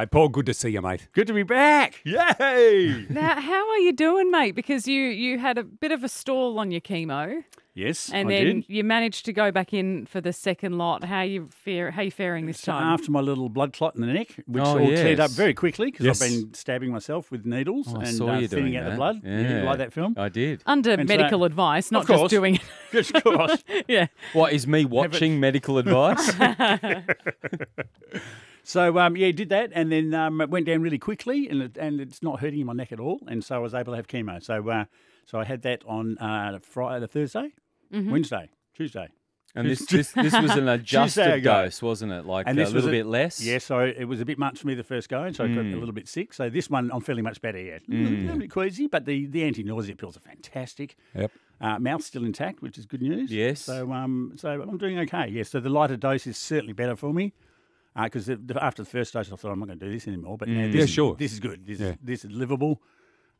Hey, Paul, good to see you, mate. Good to be back. Yay! now, how are you doing, mate? Because you you had a bit of a stall on your chemo. Yes, and I then did. you managed to go back in for the second lot. How you fare? How you faring this so time? After my little blood clot in the neck, which oh, all yes. cleared up very quickly because yes. I've been stabbing myself with needles oh, and uh, thinning out that. the blood. Yeah. You didn't like that film? I did. Under and medical so, advice, not just doing it. Good course. yeah. What is me watching medical advice? So um, yeah, did that, and then um, it went down really quickly, and it, and it's not hurting my neck at all, and so I was able to have chemo. So uh, so I had that on uh, Friday, the Thursday, mm-hmm. Wednesday, Tuesday. And this, this this was an adjusted dose, wasn't it? Like and this a little a, bit less. Yeah, so it was a bit much for me the first go, and so mm. I got a mm. little bit sick. So this one, I'm feeling much better. Yeah, mm. a little mm. bit queasy, but the, the anti nausea pills are fantastic. Yep. Uh, mouth still intact, which is good news. Yes. So um, so I'm doing okay. Yeah. So the lighter dose is certainly better for me because uh, after the first stage, I thought I'm not going to do this anymore. But mm. this yeah, is, sure, this is good. This, yeah. is, this is livable.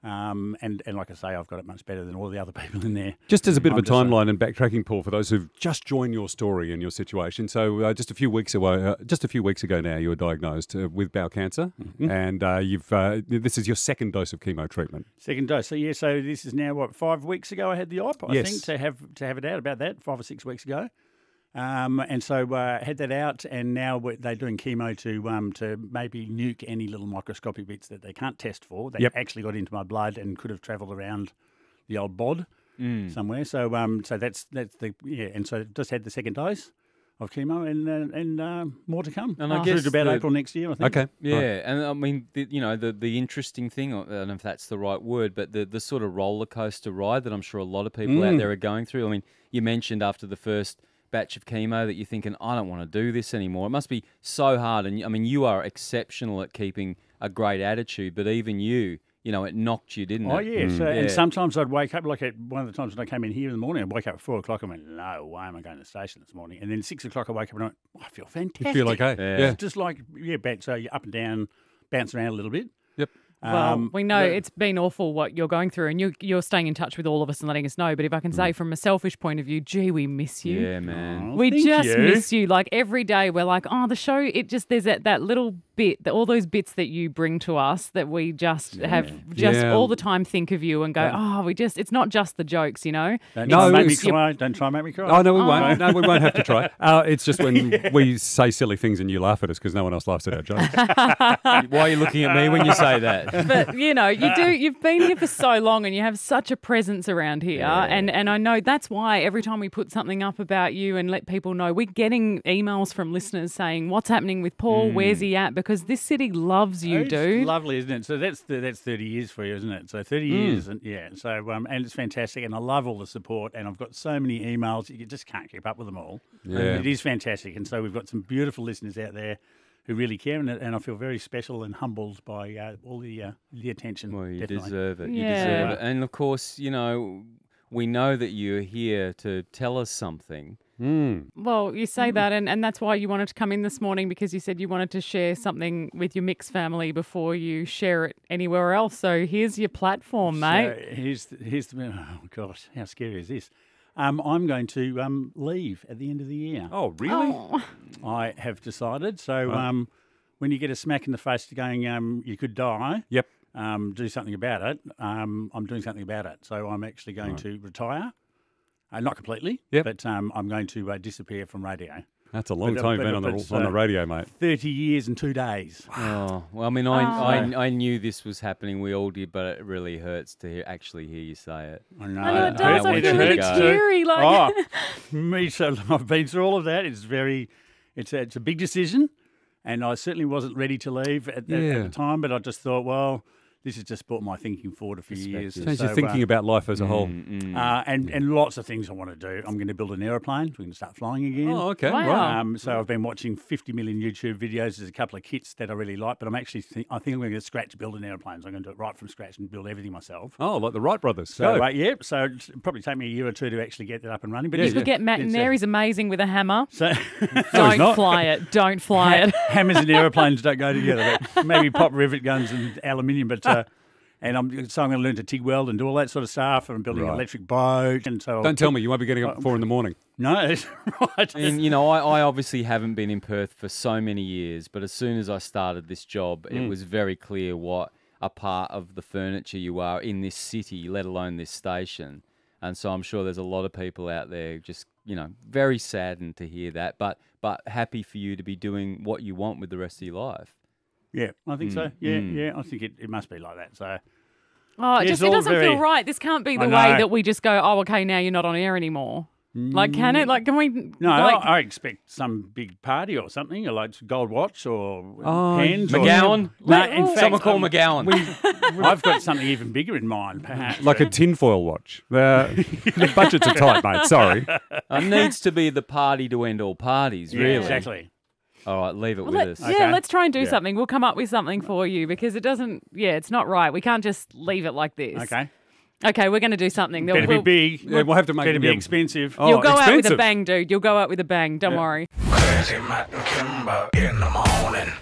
Um, and, and like I say, I've got it much better than all the other people in there. Just as a bit I'm of a timeline and backtracking, Paul, for those who've just joined your story and your situation. So uh, just a few weeks away, uh, just a few weeks ago now, you were diagnosed uh, with bowel cancer, mm-hmm. and uh, you've uh, this is your second dose of chemo treatment. Second dose. So yeah, so this is now what five weeks ago I had the op. I yes. think to have to have it out about that five or six weeks ago. Um, and so uh, had that out, and now they're doing chemo to um, to maybe nuke any little microscopic bits that they can't test for. They yep. actually got into my blood and could have travelled around the old bod mm. somewhere. So um, so that's that's the yeah. And so just had the second dose of chemo and uh, and uh, more to come. And I guess about the, April next year. I think. Okay. Yeah, right. and I mean, the, you know, the the interesting thing, I don't know if that's the right word, but the the sort of roller coaster ride that I'm sure a lot of people mm. out there are going through. I mean, you mentioned after the first batch of chemo that you're thinking, I don't want to do this anymore? It must be so hard. And I mean, you are exceptional at keeping a great attitude, but even you, you know, it knocked you, didn't oh, it? Oh, yes. Mm. yeah. And sometimes I'd wake up, like at one of the times when I came in here in the morning, I'd wake up at four o'clock and went, no way am I going to the station this morning. And then six o'clock, I wake up and I went, oh, I feel fantastic. You feel okay. Yeah. yeah. Just like, yeah, bounce, so you're up and down, bounce around a little bit. Yep. Well, um, we know it's been awful what you're going through, and you, you're staying in touch with all of us and letting us know. But if I can say mm. from a selfish point of view, gee, we miss you. Yeah, man. we just you. miss you. Like every day, we're like, oh, the show. It just there's that that little bit, all those bits that you bring to us that we just yeah. have just yeah. all the time think of you and go, oh, we just, it's not just the jokes, you know? Don't no, make me cry. Don't try and make me cry. Oh, no, we oh. won't. No, we won't have to try. Uh, it's just when yeah. we say silly things and you laugh at us because no one else laughs at our jokes. Why are you looking at me when you say that? But, you know, you do, you've been here for so long and you have such a presence around here. And, and I know that's why every time we put something up about you and let people know, we're getting emails from listeners saying, what's happening with Paul? Mm. Where's he at? Because because this city loves you, it's dude. Lovely, isn't it? So that's that's thirty years for you, isn't it? So thirty mm. years, and yeah. So um, and it's fantastic, and I love all the support, and I've got so many emails you just can't keep up with them all. Yeah. And it is fantastic, and so we've got some beautiful listeners out there who really care, and, and I feel very special and humbled by uh, all the uh, the attention. Well, you definitely. deserve it. You deserve it, and of course, you know, we know that you're here to tell us something Mm. Well, you say mm. that, and, and that's why you wanted to come in this morning because you said you wanted to share something with your mixed family before you share it anywhere else. So here's your platform, mate. So here's the, here's the, oh gosh, how scary is this? Um, I'm going to um, leave at the end of the year. Oh, really? Oh. I have decided. So um, when you get a smack in the face to going, um, you could die. Yep. Um, do something about it. Um, I'm doing something about it. So I'm actually going right. to retire. Uh, not completely, yep. but um, I'm going to uh, disappear from radio. That's a long but, time but, been on the uh, on the radio, mate. Thirty years and two days. Wow. Oh well, I mean, I, oh. I, I knew this was happening. We all did, but it really hurts to hear, actually hear you say it. I know. I know it does. I, I feel really teary. Like oh, me, so I've been through all of that. It's very, it's a, it's a big decision, and I certainly wasn't ready to leave at, the, yeah. at the time. But I just thought, well this has just brought my thinking forward a few years. Change so, your uh, thinking uh, about life as a whole. Mm, mm, mm. uh, and, yeah. and lots of things I want to do. I'm going to build an aeroplane. We're we can start flying again. Oh, okay. Wow. Right. Um, so I've been watching 50 million YouTube videos. There's a couple of kits that I really like, but I'm actually, I think I'm going to scratch build an aeroplane. So I'm going to do it right from scratch and build everything myself. Oh, like the Wright brothers. So, uh, yeah. So probably take me a year or two to actually get that up and running. But you yeah, could yeah. get Matt in there. He's amazing with a hammer. So, don't no, fly it. Don't fly it. Hammers and aeroplanes don't go together. maybe pop rivet guns and aluminium, but uh, and I'm so I'm going to learn to TIG weld and do all that sort of stuff, and I'm building right. an electric boat. And so, don't I'll, tell me you won't be getting up at um, four in the morning. No, right. And you know, I, I, obviously haven't been in Perth for so many years, but as soon as I started this job, mm. it hmm. was very clear what a part of the furniture you are in this city, let alone this station. And so I'm sure there's a lot of people out there just you know very saddened to hear that, but but happy for you to be doing what you want with the rest of your life. Yeah, I think hmm, so. Yeah, hmm. yeah, I think it, it must be like that. So Oh, it just it doesn't very- feel right. This can't be the way that we just go, oh, okay, now you're not on air anymore. Like, can it? Mm. Like, can we? no, I like, I expect some big party or something, like gold watch or oh, pens. McGowan? Or, no, Like, in fact, Someone call i um, McGowan. I've got something even bigger in mind, perhaps. Like a tinfoil watch. The, the budgets are tight, mate. Sorry. It needs to be the party to end all parties, Yeah, really. Exactly. All right, leave it well, with us. Yeah, okay. let's try and do yeah. something. We'll come up with something for you because it doesn't. Yeah, it's not right. We can't just leave it like this. Okay. Okay, we're going to do something. Better we'll, be big. We'll, yeah, we'll have to make it be expensive. Oh, You'll go expensive. out with a bang, dude. You'll go out with a bang. Don't yeah. worry. Crazy Matt and Kimber in the morning.